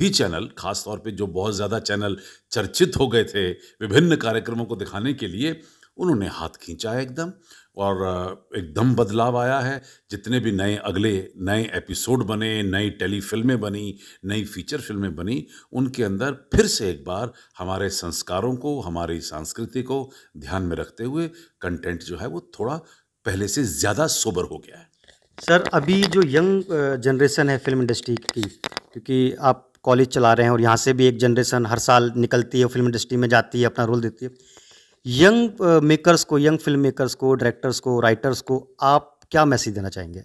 भी चैनल खासतौर पे जो बहुत ज़्यादा चैनल चर्चित हो गए थे विभिन्न कार्यक्रमों को दिखाने के लिए उन्होंने हाथ खींचा है एकदम और एकदम बदलाव आया है जितने भी नए अगले नए एपिसोड बने नई टेली फिल्में बनी नई फीचर फिल्में बनी उनके अंदर फिर से एक बार हमारे संस्कारों को हमारी संस्कृति को ध्यान में रखते हुए कंटेंट जो है वो थोड़ा पहले से ज़्यादा सोबर हो गया है सर अभी जो यंग जनरेशन है फिल्म इंडस्ट्री की क्योंकि आप कॉलेज चला रहे हैं और यहाँ से भी एक जनरेशन हर साल निकलती है फिल्म इंडस्ट्री में जाती है अपना रोल देती है यंग मेकर्स को यंग फिल्म मेकर्स को डायरेक्टर्स को राइटर्स को आप क्या मैसेज देना चाहेंगे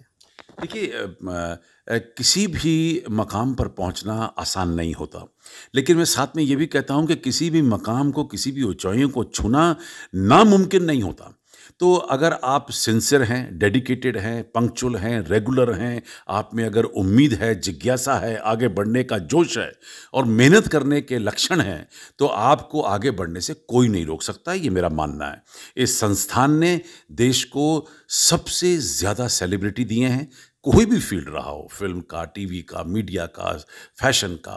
देखिए किसी भी मकाम पर पहुंचना आसान नहीं होता लेकिन मैं साथ में ये भी कहता हूं कि किसी भी मकाम को किसी भी ऊंचाइयों को छूना नामुमकिन नहीं होता तो अगर आप सिंसियर हैं डेडिकेटेड हैं पंक्चुअल हैं रेगुलर हैं आप में अगर उम्मीद है जिज्ञासा है आगे बढ़ने का जोश है और मेहनत करने के लक्षण हैं तो आपको आगे बढ़ने से कोई नहीं रोक सकता ये मेरा मानना है इस संस्थान ने देश को सबसे ज़्यादा सेलिब्रिटी दिए हैं कोई भी फील्ड रहा हो फिल्म का टीवी का मीडिया का फैशन का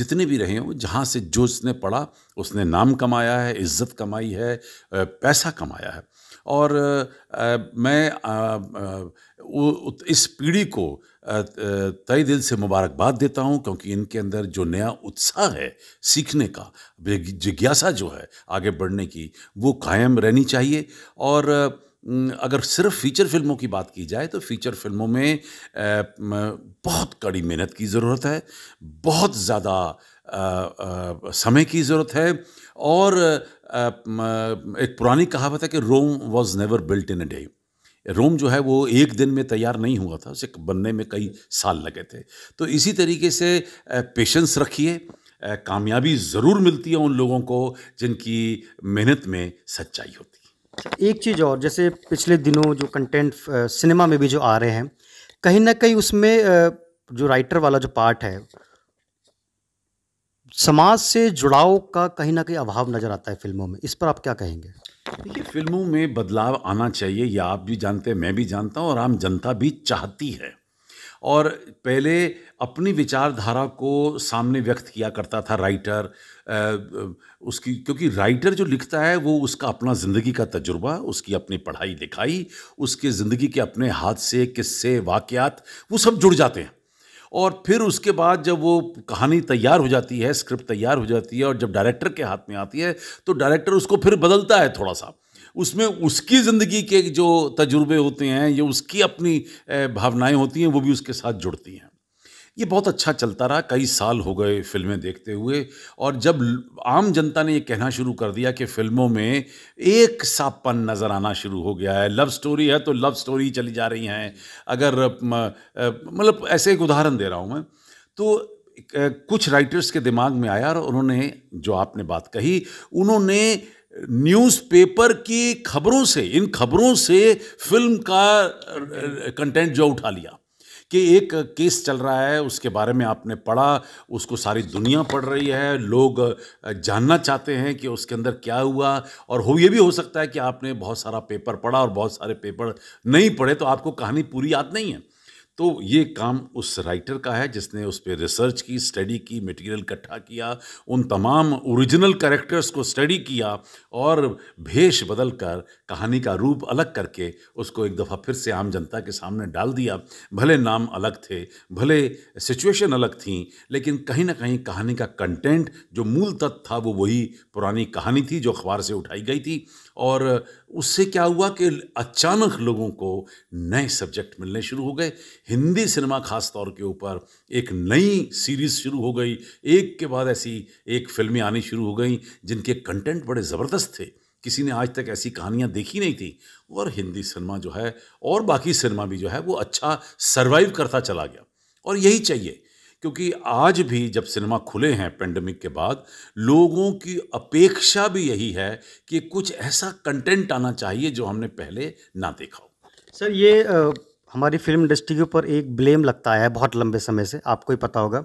जितने भी रहे हों जहाँ से जो उसने पढ़ा उसने नाम कमाया है इज्जत कमाई है पैसा कमाया है और आ, मैं आ, आ, इस पीढ़ी को तय दिल से मुबारकबाद देता हूँ क्योंकि इनके अंदर जो नया उत्साह है सीखने का जिज्ञासा जो है आगे बढ़ने की वो कायम रहनी चाहिए और अगर सिर्फ फीचर फिल्मों की बात की जाए तो फीचर फिल्मों में बहुत कड़ी मेहनत की ज़रूरत है बहुत ज़्यादा समय की ज़रूरत है और एक पुरानी कहावत है कि Rome was never built in a day Rome जो है वो एक दिन में तैयार नहीं हुआ था उसे बनने में कई साल लगे थे तो इसी तरीके से पेशेंस रखिए कामयाबी ज़रूर मिलती है उन लोगों को जिनकी मेहनत में सच्चाई होती है एक चीज़ और जैसे पिछले दिनों जो कंटेंट सिनेमा में भी जो आ रहे हैं कहीं ना कहीं उसमें जो राइटर वाला जो पार्ट है समाज से जुड़ाव का कहीं ना कहीं अभाव नज़र आता है फिल्मों में इस पर आप क्या कहेंगे देखिए फिल्मों में बदलाव आना चाहिए यह आप भी जानते हैं मैं भी जानता हूँ और आम जनता भी चाहती है और पहले अपनी विचारधारा को सामने व्यक्त किया करता था राइटर उसकी क्योंकि राइटर जो लिखता है वो उसका अपना ज़िंदगी का तजुर्बा उसकी अपनी पढ़ाई लिखाई उसके ज़िंदगी के अपने हाथ से किस्से वाक़ात वो सब जुड़ जाते हैं और फिर उसके बाद जब वो कहानी तैयार हो जाती है स्क्रिप्ट तैयार हो जाती है और जब डायरेक्टर के हाथ में आती है तो डायरेक्टर उसको फिर बदलता है थोड़ा सा उसमें उसकी ज़िंदगी के जो तजुर्बे होते हैं या उसकी अपनी भावनाएं होती हैं वो भी उसके साथ जुड़ती हैं ये बहुत अच्छा चलता रहा कई साल हो गए फिल्में देखते हुए और जब आम जनता ने ये कहना शुरू कर दिया कि फिल्मों में एक सापन नज़र आना शुरू हो गया है लव स्टोरी है तो लव स्टोरी चली जा रही हैं अगर मतलब ऐसे एक उदाहरण दे रहा हूँ मैं तो कुछ राइटर्स के दिमाग में आया और उन्होंने जो आपने बात कही उन्होंने न्यूज़पेपर की खबरों से इन खबरों से फिल्म का कंटेंट जो उठा लिया कि एक केस चल रहा है उसके बारे में आपने पढ़ा उसको सारी दुनिया पढ़ रही है लोग जानना चाहते हैं कि उसके अंदर क्या हुआ और हो ये भी हो सकता है कि आपने बहुत सारा पेपर पढ़ा और बहुत सारे पेपर नहीं पढ़े तो आपको कहानी पूरी याद नहीं है तो ये काम उस राइटर का है जिसने उस पर रिसर्च की स्टडी की मटेरियल इकट्ठा किया उन तमाम ओरिजिनल कैरेक्टर्स को स्टडी किया और भेष बदल कर कहानी का रूप अलग करके उसको एक दफ़ा फिर से आम जनता के सामने डाल दिया भले नाम अलग थे भले सिचुएशन अलग थी लेकिन कहीं ना कहीं कहानी का कंटेंट जो मूल तत्व था वो वही पुरानी कहानी थी जो अखबार से उठाई गई थी और उससे क्या हुआ कि अचानक लोगों को नए सब्जेक्ट मिलने शुरू हो गए हिंदी सिनेमा खास तौर के ऊपर एक नई सीरीज़ शुरू हो गई एक के बाद ऐसी एक फिल्में आनी शुरू हो गई जिनके कंटेंट बड़े ज़बरदस्त थे किसी ने आज तक ऐसी कहानियाँ देखी नहीं थी और हिंदी सिनेमा जो है और बाकी सिनेमा भी जो है वो अच्छा सर्वाइव करता चला गया और यही चाहिए क्योंकि आज भी जब सिनेमा खुले हैं पेंडेमिक के बाद लोगों की अपेक्षा भी यही है कि कुछ ऐसा कंटेंट आना चाहिए जो हमने पहले ना देखा हो सर ये हमारी फिल्म इंडस्ट्री के ऊपर एक ब्लेम लगता है बहुत लंबे समय से आपको ही पता होगा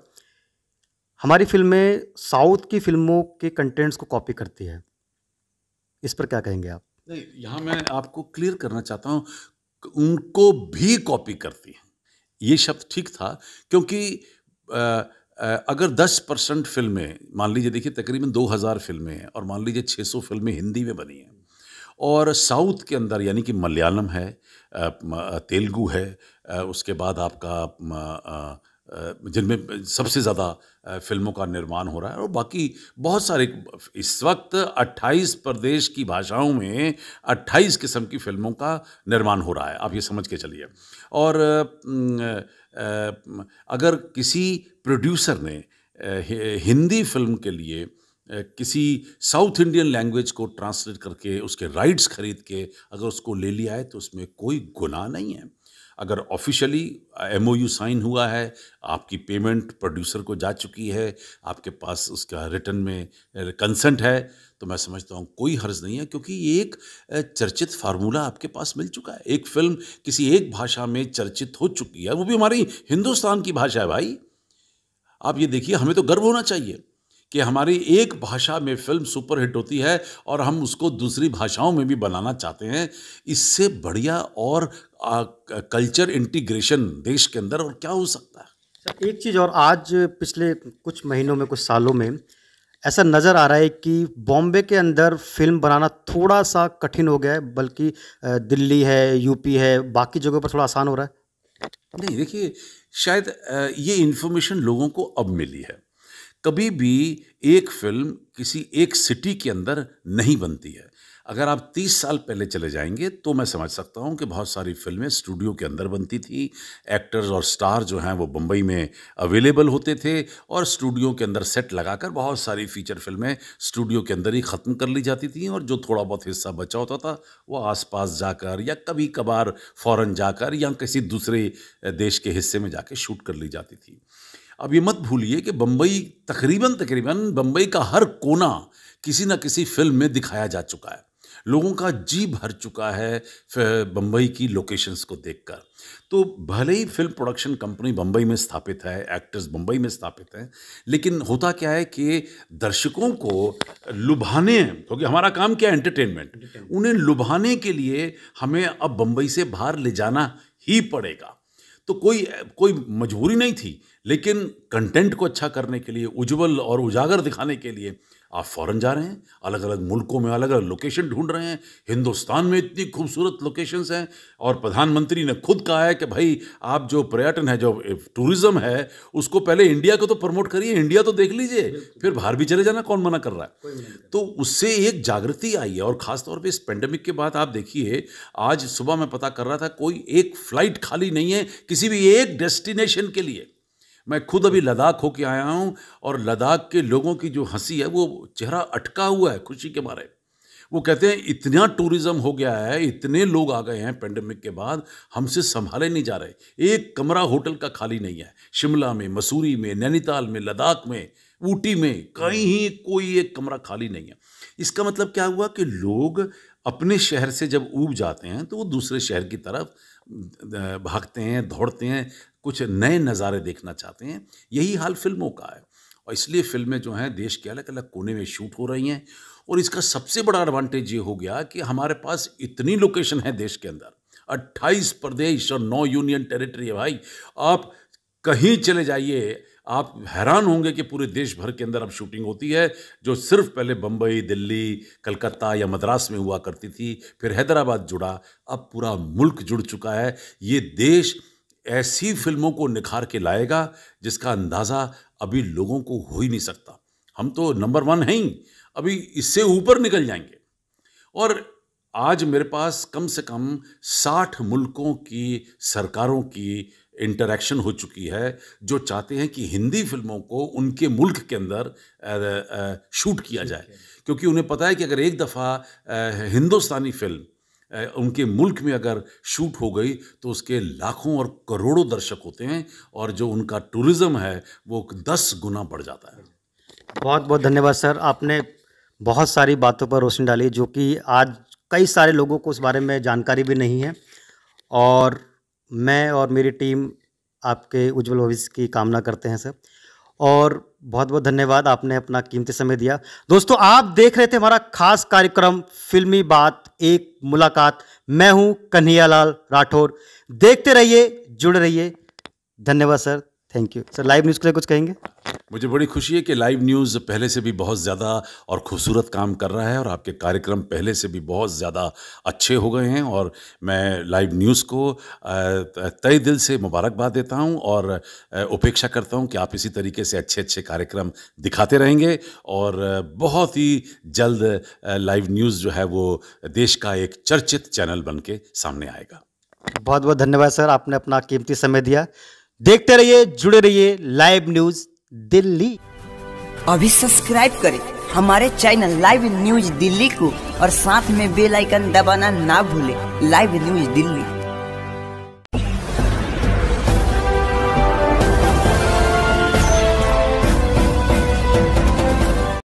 हमारी फिल्में साउथ की फिल्मों के कंटेंट्स को कॉपी करती है इस पर क्या कहेंगे आप नहीं यहाँ मैं आपको क्लियर करना चाहता हूँ उनको भी कॉपी करती है ये शब्द ठीक था क्योंकि आ, आ, अगर 10 परसेंट फिल्में मान लीजिए देखिए तकरीबन 2000 फिल्में हैं और मान लीजिए 600 फिल्में हिंदी में बनी हैं और साउथ के अंदर यानी कि मलयालम है तेलुगु है उसके बाद आपका जिनमें सबसे ज़्यादा फिल्मों का निर्माण हो रहा है और बाकी बहुत सारे इस वक्त 28 प्रदेश की भाषाओं में 28 किस्म की फिल्मों का निर्माण हो रहा है आप ये समझ के चलिए और अगर किसी प्रोड्यूसर ने हिंदी फिल्म के लिए किसी साउथ इंडियन लैंग्वेज को ट्रांसलेट करके उसके राइट्स खरीद के अगर उसको ले लिया है तो उसमें कोई गुनाह नहीं है अगर ऑफिशियली एम साइन हुआ है आपकी पेमेंट प्रोड्यूसर को जा चुकी है आपके पास उसका रिटर्न में कंसेंट है तो मैं समझता हूँ कोई हर्ज नहीं है क्योंकि ये एक चर्चित फार्मूला आपके पास मिल चुका है एक फिल्म किसी एक भाषा में चर्चित हो चुकी है वो भी हमारी हिंदुस्तान की भाषा है भाई आप ये देखिए हमें तो गर्व होना चाहिए कि हमारी एक भाषा में फिल्म सुपरहिट होती है और हम उसको दूसरी भाषाओं में भी बनाना चाहते हैं इससे बढ़िया और आ, कल्चर इंटीग्रेशन देश के अंदर और क्या हो सकता है एक चीज़ और आज पिछले कुछ महीनों में कुछ सालों में ऐसा नज़र आ रहा है कि बॉम्बे के अंदर फिल्म बनाना थोड़ा सा कठिन हो गया है बल्कि दिल्ली है यूपी है बाकी जगहों पर थोड़ा आसान हो रहा है नहीं देखिए शायद ये इन्फॉर्मेशन लोगों को अब मिली है कभी भी एक फिल्म किसी एक सिटी के अंदर नहीं बनती है अगर आप 30 साल पहले चले जाएंगे तो मैं समझ सकता हूँ कि बहुत सारी फिल्में स्टूडियो के अंदर बनती थी एक्टर्स और स्टार जो हैं वो बम्बई में अवेलेबल होते थे और स्टूडियो के अंदर सेट लगाकर बहुत सारी फीचर फिल्में स्टूडियो के अंदर ही ख़त्म कर ली जाती थी और जो थोड़ा बहुत हिस्सा बचा होता था वो आसपास जाकर या कभी कभार फ़ौरन जाकर या किसी दूसरे देश के हिस्से में जाके शूट कर ली जाती थी अब ये मत भूलिए कि बम्बई तकरीबन तकरीबन बम्बई का हर कोना किसी न किसी फिल्म में दिखाया जा चुका है लोगों का जी भर चुका है बम्बई की लोकेशंस को देखकर तो भले ही फिल्म प्रोडक्शन कंपनी बम्बई में स्थापित है एक्टर्स बम्बई में स्थापित हैं लेकिन होता क्या है कि दर्शकों को लुभाने क्योंकि तो हमारा काम क्या है एंटरटेनमेंट उन्हें लुभाने के लिए हमें अब बम्बई से बाहर ले जाना ही पड़ेगा तो कोई कोई मजबूरी नहीं थी लेकिन कंटेंट को अच्छा करने के लिए उज्जवल और उजागर दिखाने के लिए आप फ़ौरन जा रहे हैं अलग अलग मुल्कों में अलग अलग लोकेशन ढूंढ रहे हैं हिंदुस्तान में इतनी खूबसूरत लोकेशंस हैं और प्रधानमंत्री ने खुद कहा है कि भाई आप जो पर्यटन है जो टूरिज़्म है उसको पहले इंडिया को तो प्रमोट करिए इंडिया तो देख लीजिए फिर बाहर भी चले जाना कौन मना कर रहा है तो उससे एक जागृति आई है और ख़ासतौर पर इस पेंडेमिक के बाद आप देखिए आज सुबह मैं पता कर रहा था कोई एक फ़्लाइट खाली नहीं है किसी भी एक डेस्टिनेशन के लिए मैं खुद अभी लद्दाख होके आया हूँ और लद्दाख के लोगों की जो हंसी है वो चेहरा अटका हुआ है खुशी के मारे वो कहते हैं इतना टूरिज़्म हो गया है इतने लोग आ गए हैं पेंडेमिक के बाद हमसे संभाले नहीं जा रहे एक कमरा होटल का खाली नहीं है शिमला में मसूरी में नैनीताल में लद्दाख में ऊटी में कहीं ही कोई एक कमरा खाली नहीं है इसका मतलब क्या हुआ कि लोग अपने शहर से जब ऊब जाते हैं तो वो दूसरे शहर की तरफ भागते हैं दौड़ते हैं कुछ नए नज़ारे देखना चाहते हैं यही हाल फिल्मों का है और इसलिए फिल्में जो हैं देश के अलग अलग कोने में शूट हो रही हैं और इसका सबसे बड़ा एडवांटेज ये हो गया कि हमारे पास इतनी लोकेशन है देश के अंदर अट्ठाईस प्रदेश और नौ यूनियन टेरिटरी है भाई आप कहीं चले जाइए आप हैरान होंगे कि पूरे देश भर के अंदर अब शूटिंग होती है जो सिर्फ पहले बम्बई दिल्ली कलकत्ता या मद्रास में हुआ करती थी फिर हैदराबाद जुड़ा अब पूरा मुल्क जुड़ चुका है ये देश ऐसी फिल्मों को निखार के लाएगा जिसका अंदाज़ा अभी लोगों को हो ही नहीं सकता हम तो नंबर वन हैं ही अभी इससे ऊपर निकल जाएंगे और आज मेरे पास कम से कम साठ मुल्कों की सरकारों की इंटरेक्शन हो चुकी है जो चाहते हैं कि हिंदी फिल्मों को उनके मुल्क के अंदर शूट किया जाए क्योंकि उन्हें पता है कि अगर एक दफ़ा हिंदुस्तानी फिल्म उनके मुल्क में अगर शूट हो गई तो उसके लाखों और करोड़ों दर्शक होते हैं और जो उनका टूरिज़्म है वो दस गुना बढ़ जाता है बहुत बहुत धन्यवाद सर आपने बहुत सारी बातों पर रोशनी डाली जो कि आज कई सारे लोगों को उस बारे में जानकारी भी नहीं है और मैं और मेरी टीम आपके उज्जवल भविष्य की कामना करते हैं सर और बहुत बहुत धन्यवाद आपने अपना कीमती समय दिया दोस्तों आप देख रहे थे हमारा खास कार्यक्रम फिल्मी बात एक मुलाकात मैं हूं कन्हैयालाल राठौर देखते रहिए जुड़े रहिए धन्यवाद sir thank you sir live news के लिए कुछ कहेंगे मुझे बड़ी खुशी है कि लाइव न्यूज़ पहले से भी बहुत ज़्यादा और खूबसूरत काम कर रहा है और आपके कार्यक्रम पहले से भी बहुत ज़्यादा अच्छे हो गए हैं और मैं लाइव न्यूज़ को तय दिल से मुबारकबाद देता हूँ और उपेक्षा करता हूँ कि आप इसी तरीके से अच्छे अच्छे कार्यक्रम दिखाते रहेंगे और बहुत ही जल्द लाइव न्यूज़ जो है वो देश का एक चर्चित चैनल बन के सामने आएगा बहुत बहुत धन्यवाद सर आपने अपना कीमती समय दिया देखते रहिए जुड़े रहिए लाइव न्यूज़ दिल्ली अभी सब्सक्राइब करें हमारे चैनल लाइव न्यूज दिल्ली को और साथ में बेल आइकन दबाना ना भूले लाइव न्यूज दिल्ली